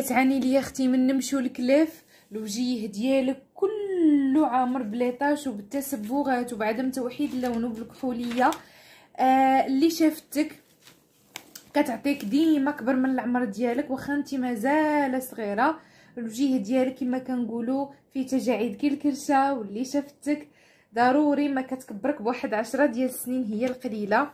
كتعاني ليا اختي من النمش والكلاف الوجيه ديالك كله عامر بليطاش وبالتسبغات وبعدم توحيد اللون وبالكحوليه آه اللي شافتك كتعطيك ديما كبر من العمر ديالك واخا انت مازال صغيره الوجيه ديالك كما كنقولوا فيه تجاعيد كي الكرشه واللي شافتك ضروري ما كتكبرك بواحد عشرة ديال السنين هي القليله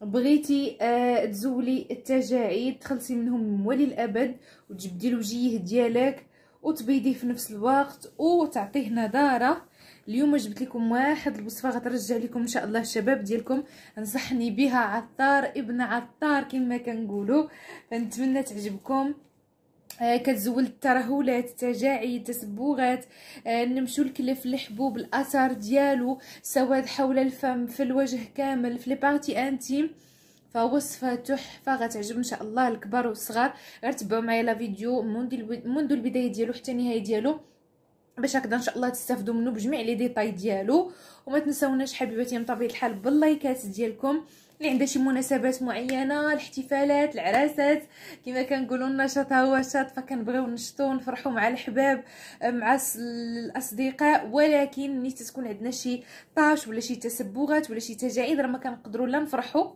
بغيتي آه تزولي التجاعيد تخلصي منهم ولي الابد وتجبدي الوجيه ديالك وتبيضيه في نفس الوقت وتعطيه نضاره اليوم جبت لكم واحد الوصفه غترجع لكم ان شاء الله الشباب ديالكم نصحني بها عطار ابن عطار كما كنقولوا فنتمنى تعجبكم آه، كتزول الترهلات التجاعيد التسبغات آه، نمشيو لكلف الحبوب الاثار ديالو سواد حول الفم في الوجه كامل في لي بارتي انتيم فوصفه تحفه غتعجب ان شاء الله الكبار والصغار غير تبعوا معايا لا فيديو منذ منذ البدايه ديالو حتى النهايه ديالو باش هكذا ان شاء الله تستافدوا منه بجميع لي ديتاي ديالو وما تنساوناش حبيباتي بطبيعه الحال باللايكات ديالكم اللي عندها شي مناسبات معينه الاحتفالات العراسات كما كنقولوا النشاط هو الشاط فكنبغيو نشطوا ونفرحوا مع الحباب مع الاصدقاء ولكن ملي تكون عندنا شي طاش ولا شي تسبغات ولا شي تجاعيد راه ما كنقدروا لا نفرحوا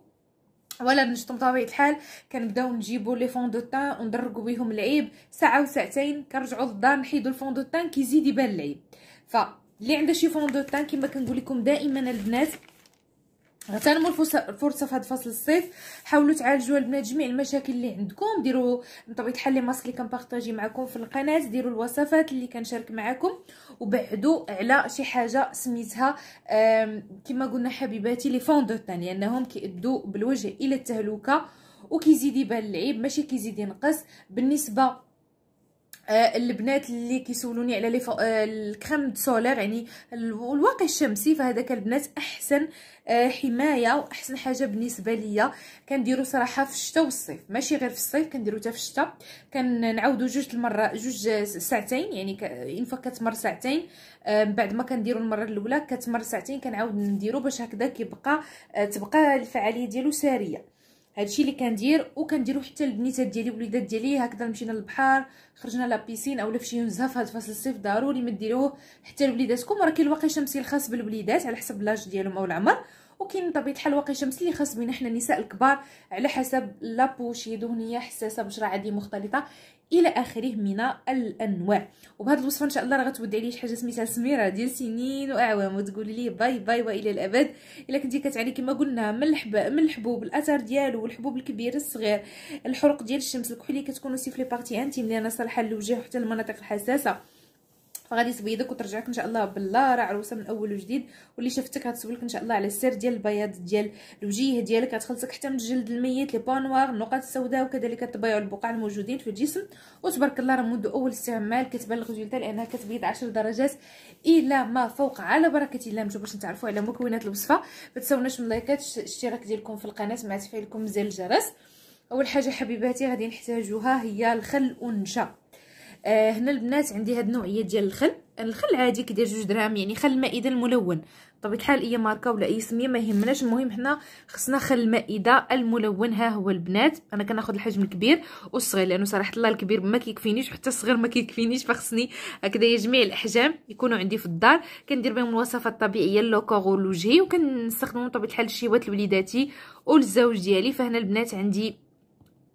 ولا بنشطو بطبيعه الحال كنبداو نجيبو لي فون دو طان وندرقو بهم العيب ساعه وساعتين كنرجعو للدار نحيدو الفون دو طان كيزيد يبان العيب ف اللي عنده شي فون دو طان كما كنقول لكم دائما البنات غتنمو الفرصه في هذا فصل الصيف حاولوا تعالجوا جميع المشاكل اللي عندكم ديروا بطبيعه الحال لي ماسك اللي كنبارطاجي معكم في القناه ديروا الوصفات اللي كنشارك معكم وبعدوا على شي حاجه سميتها كما قلنا حبيباتي لي فوندوتان لانهم كيادوا بالوجه الى التهلكه وكيزيد يبان العيب ماشي كيزيد ينقص بالنسبه آه، البنات اللي كيسولوني على لي فو... آه، الكريم دو سولير يعني الواقي الشمسي فهذاك البنات احسن آه، حمايه واحسن حاجه بالنسبه ليا كنديرو صراحه في الشتاء والصيف ماشي غير في الصيف كنديرو حتى في الشتاء كنعاودو جوج المره جوج ساعتين يعني ك... فوا كتمر ساعتين من بعد ما كنديرو المره الاولى كتمر ساعتين كنعاود نديرو باش هكذا كيبقى تبقى الفعاليه ديالو ساريه هادشي اللي كندير وكنديرو حتى البنيتات ديالي وليدات ديالي هكذا مشينا للبحر خرجنا لابيسين اولا فشي نزهه في هاد فصل الصيف ضروري ما ديروه حتى لوليداتكم راه كاين الواقي شمسي الخاص بالوليدات على حسب لاج ديالهم او العمر وكاين طبيعه الحال الواقي شمسي اللي خاص بينا حنا النساء الكبار على حسب لابوشي دهنيه حساسه بشره عاديه مختلطه الى اخره من الانواع وبهذه الوصفه ان شاء الله راه غتودي عليا شي حاجه سميتها سميره ديال سنين واعوام وتقولي لي باي باي والى الابد الا كنتي كتعني كما قلنا من الحب من الحبوب الاثر ديالو والحبوب الكبير الصغير الحرق ديال الشمس الكحوليه كتكونوا سي في لي بارتي انتيم اللي انا صالحه للوجه وحتى المناطق الحساسه فغادي تبيضك وترجعك ان شاء الله بالله راه عروسه من اول وجديد واللي شافتك غتسولك ان شاء الله على السر ديال البياض ديال الوجيه ديالك غتخلصك حتى من الجلد الميت لي بانوار النقط السوداء وكذلك تبيع البقع الموجودين في الجسم وتبارك الله راه منذ اول استعمال كتبان الغزولته لانها كتبيض 10 درجات الى ما فوق على بركه الله مجبوش باش نتعرفوا على مكونات الوصفه ما تنساوناش من لايكات الاشتراك ديالكم في القناه مع تفعيلكم زر الجرس اول حاجه حبيباتي غادي نحتاجوها هي الخل والنشا آه هنا البنات عندي هاد النوعيه ديال الخل الخل عادي كيدير جوج درهم يعني خل المائده الملون بطبيعه الحال اي ماركه ولا اي سميه ما يهمناش المهم حنا خصنا خل المائده الملون ها هو البنات انا كناخذ الحجم الكبير والصغير لانه صراحه الله الكبير ما كيكفينيش وحتى الصغير ما كيكفينيش فخصني هكذا جميع الاحجام يكونوا عندي في الدار كندير بهم الوصفات الطبيعيه لوكوغ لوجهي وكنستخدمهم بطبيعه الحال الشيوات لوليداتي وللزوج ديالي فهنا البنات عندي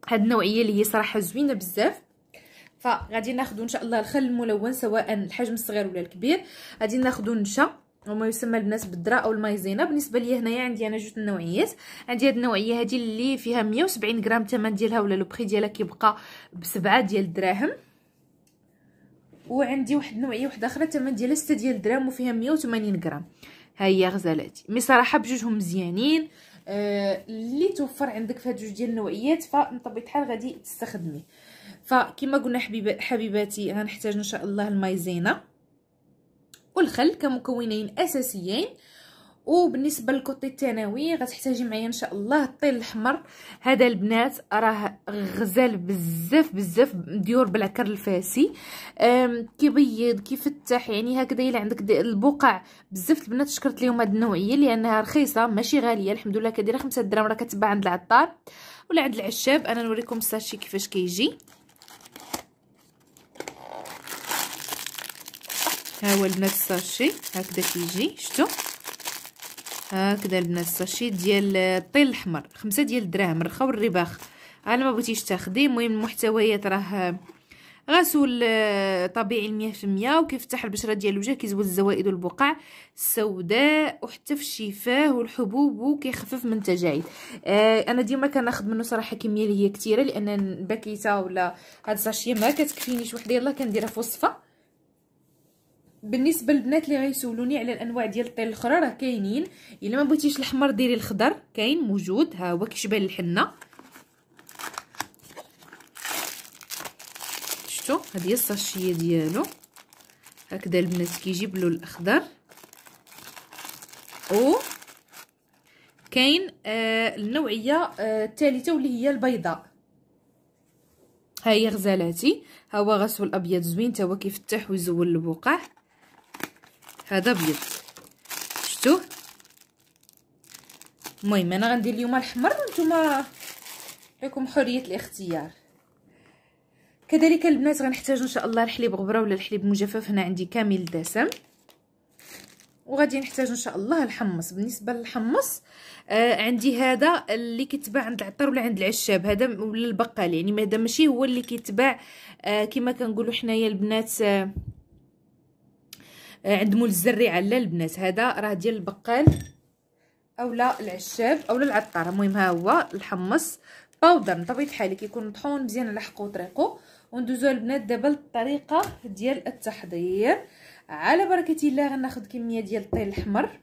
هاد النوعيه اللي هي صراحه زوينه بزاف فغادي ناخذ ان شاء الله الخل الملون سواء الحجم الصغير ولا الكبير غادي ناخذ النشا وما يسمى البنات بالذره او المايزينا بالنسبه ليا هنايا عندي انا جوج النوعيات عندي هاد النوعيه هادي اللي فيها 170 غرام الثمن ديالها ولا لو بري ديالها كيبقى بسبعة ديال الدراهم وعندي واحد النوعيه واحده اخرى الثمن ديالها 6 ديال الدراهم وفيها 180 غرام ها هي غزالاتي مي صراحه بجوجهم مزيانين آه، اللي آه توفر عندك في هاد جوج ديال النوعيات فمن حال الحال غادي تستخدميه فكما قلنا حبيب حبيباتي غنحتاج ان شاء الله المايزينا والخل كمكونين اساسيين وبالنسبه للكوطي الثانوي غتحتاجي معايا ان شاء الله الطين الاحمر هذا البنات راه غزال بزاف بزاف ديور بالعكر الفاسي كيبيض كيفتح يعني هكذا الا عندك البقع بزاف البنات شكرت لهم هذه النوعيه لانها رخيصه ماشي غاليه الحمد لله كديره 5 دراهم راه كتباع عند العطار ولا عند العشاب انا نوريكم الساشي كيفاش كيجي كي ها هو البنات الساشي هكذا كيجي شتو هكذا البنات الساشي ديال الطين الاحمر خمسة ديال الدراهم رخاو الرباخ على ما بغيتيش تاخدي المهم المحتويات راه غسول آه، طبيعي مية في المياه وكيفتح البشره ديال الوجه كيزول الزوائد والبقع السوداء وحتى في الشفاه والحبوب وكيخفف من التجاعيد آه انا ديما كناخد منه صراحه كميه اللي هي كثيره لان الباكيته ولا هاد الساشيه ما كتكفينيش وحده يلاه كنديرها في وصفه بالنسبه للبنات اللي غيسولوني على الانواع ديال الطيل الاخرى راه كاينين الا ما بغيتيش الاحمر ديري الخضر كاين موجود ها هو كيشبه الحنه شفتوا هذه هي الساشيه ديالو هكذا البنات كيجيب له الاخضر او كاين آه النوعيه آه، الثالثه آه واللي هي البيضاء ها هي غزالاتي ها هو غسول ابيض زوين تا هو كيفتح ويزول البقع هذا ابيض شفتوه المهم انا غندير اليوم الاحمر وانتم لكم حريه الاختيار كذلك البنات غنحتاج ان شاء الله الحليب غبره ولا الحليب مجفف هنا عندي كامل الدسم وغادي نحتاج ان شاء الله الحمص بالنسبه للحمص آه عندي هذا اللي كيتباع عند العطار ولا عند العشاب هذا ولا البقال يعني هذا ماشي هو اللي كيتباع آه كما كنقولوا حنايا البنات آه عند مول الزريعه لا البنات هذا راه ديال البقال اولا العشاب اولا العطار المهم ها هو الحمص باودر بطبيعه الحال كيكون مطحون مزيان على حقو طريقو وندوزو البنات دابا للطريقه ديال التحضير على بركه الله غناخذ كميه ديال الطين الاحمر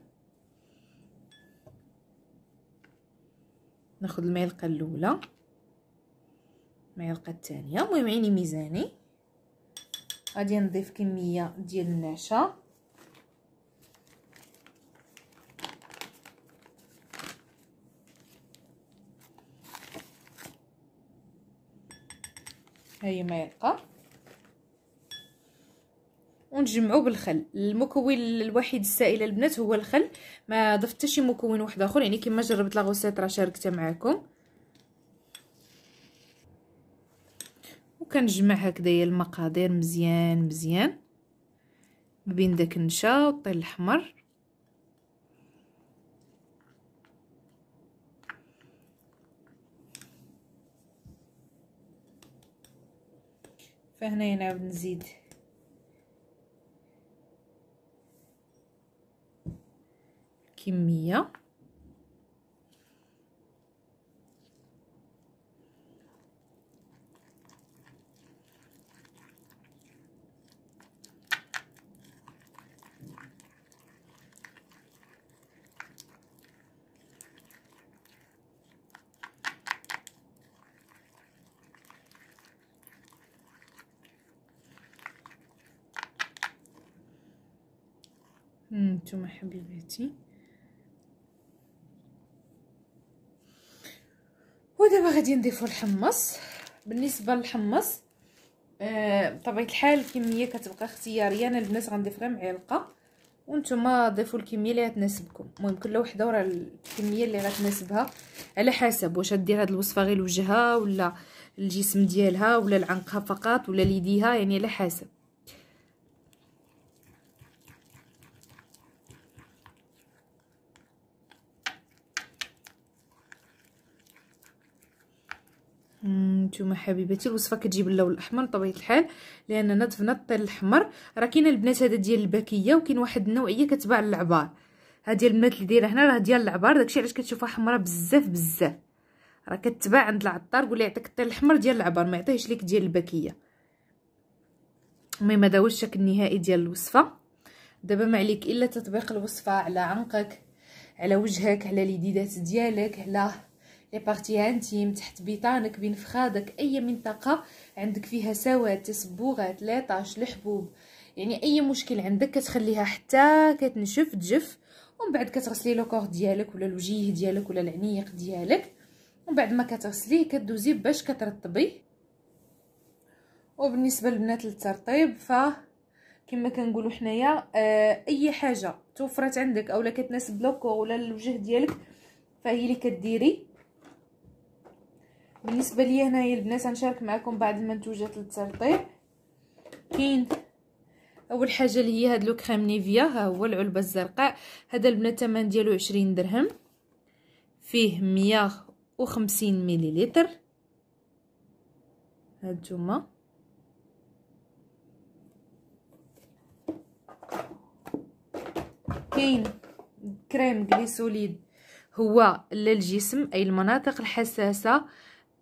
ناخذ المعلقه الاولى المعلقه الثانيه المهم عيني ميزاني غادي نضيف كميه ديال النعشه هي ما يبقى ونجمعو بالخل المكون الوحيد السائل البنات هو الخل ما ضفت شي مكون واحد اخر يعني كما جربت لا راه شاركتها معكم وكنجمع هكذايا المقادير مزيان مزيان بين داك النشا والطين الاحمر فهنايا نعاود نزيد كميه نتوما حبيباتي ودابا غادي نضيفو الحمص بالنسبه للحمص آه، بطبيعه الحال الكميه كتبقى اختياريه انا البنات غنضيف غير معلقه وانتم ضيفوا الكميه اللي تناسبكم المهم كل وحده راه الكميه اللي غتناسبها على حسب واش غدير هذه الوصفه غير لوجهها ولا الجسم ديالها ولا لعنقها فقط ولا ليديها يعني على حسب نتوما حبيباتي الوصفه كتجيب اللون الاحمر بطبيعه الحال لاننا دفنا الطير الاحمر راه كاين البنات هذا ديال الباكيه وكاين واحد النوعيه كتباع للعبار ها ديال البنات اللي دايره هنا راه ديال العبار داكشي علاش كتشوفها حمراء بزاف بزاف راه كتباع عند العطار قول يعطيك الطير الاحمر ديال العبار ما يعطيهش ليك ديال الباكيه المهم هذا هو الشكل النهائي ديال الوصفه دابا ما عليك الا تطبيق الوصفه على عنقك على وجهك على ليديدات ديالك على لي بارتي انتيم تحت بيطانك بين فخادك اي منطقه عندك فيها سواد تصبغات ليطاش الحبوب يعني اي مشكل عندك كتخليها حتى كتنشف تجف ومن بعد كتغسلي لو كور ديالك ولا الوجيه ديالك ولا العنيق ديالك ومن بعد ما كتغسليه كدوزي باش كترطبيه وبالنسبه للبنات للترطيب ف كما كنقولوا حنايا اي حاجه توفرت عندك اولا كتناسب لوكو ولا الوجه ديالك فهي اللي كديري بالنسبه ليا هنايا البنات غنشارك معكم بعض المنتوجات للترطيب كاين اول حاجه اللي هي هاد لو كريم نيفيا ها هو العلبه الزرقاء هذا البنات الثمن ديالو 20 درهم فيه 150 مليلتر هانتوما كاين كريم غليسوليد هو للجسم اي المناطق الحساسه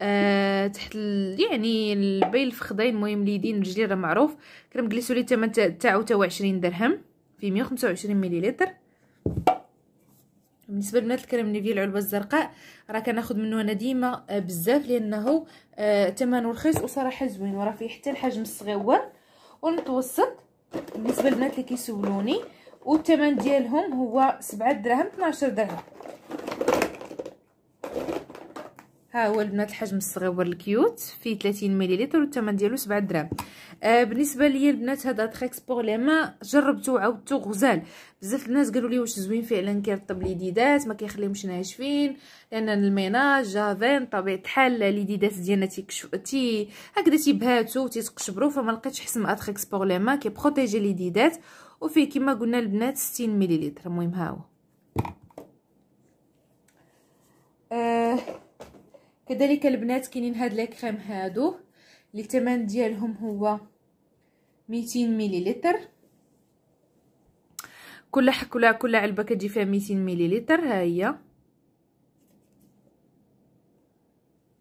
أه تحت يعني البيل الفخدين المهم ليدين رجلي راه معروف كريم جليسولي الثمن تاعو تا 20 درهم في 125 مليلتر بالنسبه لبنات الكريم نيفي العلبه الزرقاء راه كناخذ منه انا ديما آه، بزاف لانه ثمنه آه، رخيص وصراحه زوين وراه فيه حتى الحجم الصغير والمتوسط بالنسبه للبنات اللي كيسولوني والثمن ديالهم هو 7 دراهم 12 درهم ها هو البنات الحجم الصغيور الكيوت فيه 30 مليلتر والثمن ديالو 7 دراهم آه بالنسبه ليا البنات هذا تريكس بور لي ما جربته وعاودته غزال بزاف الناس قالوا لي واش زوين فعلا كيرطب لي ديدات ما كيخليهمش ناشفين لان الميناج جافين طبيعه الحال لي ديدات ديالنا تيكشف تي هكذا تيبهاتو وتيتقشبروا فما لقيتش حسن اتريكس بور لي ما كيبروتيجي لي ديدات وفيه كما قلنا البنات 60 مليلتر المهم ها هو آه كذلك البنات كاينين هاد لي كريم هادو اللي الثمن ديالهم هو 200 مليلتر كل حكوله كل علبه كتجي فيها 200 مليلتر ها هي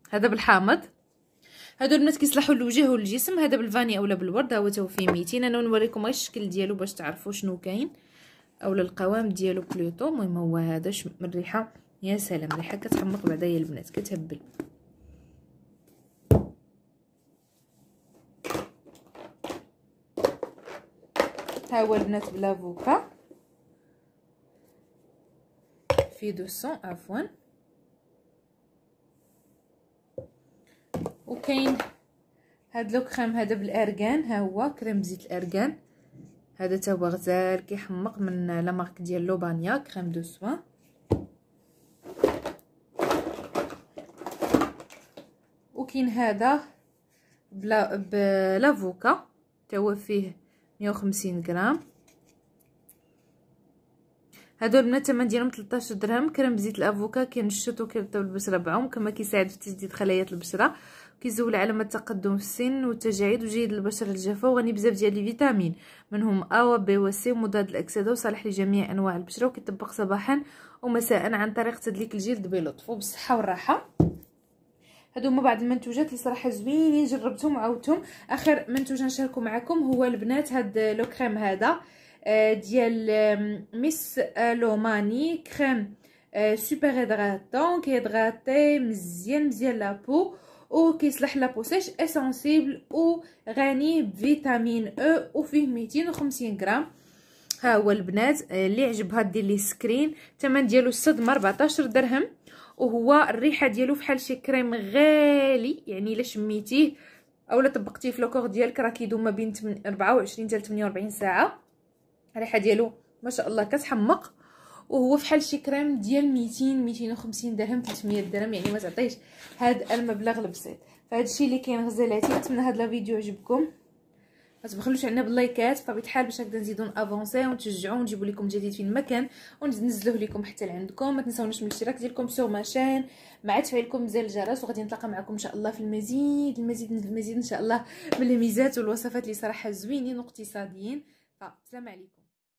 هذا بالحامض هادو البنات كيصلحوا للوجه والجسم هذا بالفاني اولا بالورد ها هو تو فيه 200 انا نوريكم غير الشكل ديالو باش تعرفوا شنو كاين اولا القوام ديالو بلوتو المهم هو هذا من ريحه يا سلام ريحه كتحمق بعدايا البنات كتهبل ها هو البنات بلافوكا في دوسون عفوا وكاين هاد لو كريم هذا بالارغان ها هو كريم زيت الارغان هذا تا هو غزال كيحمق من لا مارك ديال لوبانيا كريم دو سوان كاين هذا بلا بلافوكا حتى هو فيه 150 غرام هادو البنات الثمن ديالهم 13 درهم كريم بزيت الافوكا كينشط وكيرطب البشره بعمق كما كيساعد في تجديد خلايا البشره كيزول علامات التقدم في السن والتجاعيد وجيد البشره الجافه وغني بزاف ديال الفيتامين منهم ا و بي و سي مضاد الاكسده وصالح لجميع انواع البشره وكيطبق صباحا ومساء عن طريق تدليك الجلد بلطف وبالصحه والراحه هادو هما بعض المنتوجات اللي صراحه زوينين جربتهم وعاودتهم اخر منتوج نشاركو معكم هو البنات هاد لو كريم هذا آه، ديال ميس آه، لوماني كريم آه، سوبر هيدراتون كيدغاتي مزيان مزيان لابو وكيصلح لابو سيش اسونسيبل وغني بفيتامين او وفيه 250 غرام ها هو البنات اللي عجبها دير لي سكرين الثمن ديالو الصدمه 14 درهم وهو الريحه ديالو فحال شي كريم غالي يعني الا شميتيه اولا طبقتيه في لوكور ديالك راه كيدوم ما بين 24 حتى 48 ساعه الريحه ديالو ما شاء الله كتحمق وهو فحال شي كريم ديال 200 250 درهم 300 درهم يعني ما تعطيش هذا المبلغ البسيط فهادشي اللي كاين غزالاتي نتمنى هاد لا فيديو عجبكم ما تبخلوش علينا باللايكات بطبيعه الحال باش هكذا نزيدو نافونسي ونتشجعوا ونجيبو لكم جديد فين ما كان ونزلوه لكم حتى لعندكم ما تنساوناش من الاشتراك ديالكم سو ماشين مع تفعيلكم زر الجرس وغادي نتلاقى معكم ان شاء الله في المزيد المزيد المزيد ان شاء الله من الميزات والوصفات اللي صراحه زوينين واقتصاديين فالسلام عليكم